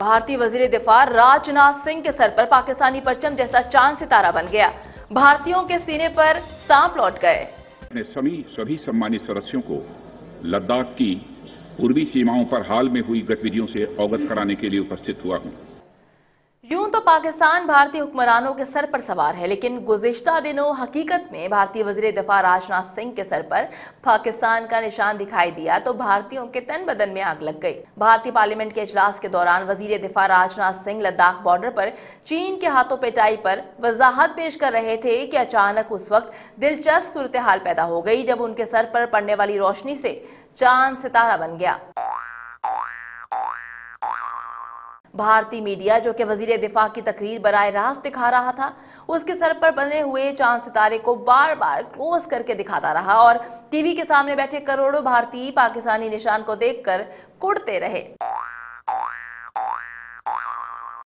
भारतीय वजीर दिफा राजनाथ सिंह के सर पर पाकिस्तानी परचम जैसा चांद सितारा बन गया भारतीयों के सीने पर सांप लौट गए सभी सभी सम्मानित सदस्यों को लद्दाख की पूर्वी सीमाओं पर हाल में हुई गतिविधियों से अवगत कराने के लिए उपस्थित हुआ हूँ यूं तो पाकिस्तान भारतीय हुक्मरानों के सर पर सवार है लेकिन गुजश्ता दिनों हकीकत में भारतीय वजीर दफा राजनाथ सिंह के सर पर पाकिस्तान का निशान दिखाई दिया तो भारतीयों के तन बदन में आग लग गई भारतीय पार्लियामेंट के इजलास के दौरान वजीर दफा राजनाथ सिंह लद्दाख बॉर्डर पर चीन के हाथों पेटाई पर वजाहत पेश कर रहे थे कि अचानक उस वक्त दिलचस्प सूरत हाल पैदा हो गई जब उनके सर पर पड़ने वाली रोशनी से चांद सितारा बन गया भारतीय मीडिया जो कि वजीर दिफा की तकरीर बरह रास्त दिखा रहा था उसके सर पर बने हुए चांद सितारे को बार बार क्लोज करके दिखाता रहा और टीवी के सामने बैठे करोड़ों भारतीय पाकिस्तानी निशान को देखकर कुड़ते रहे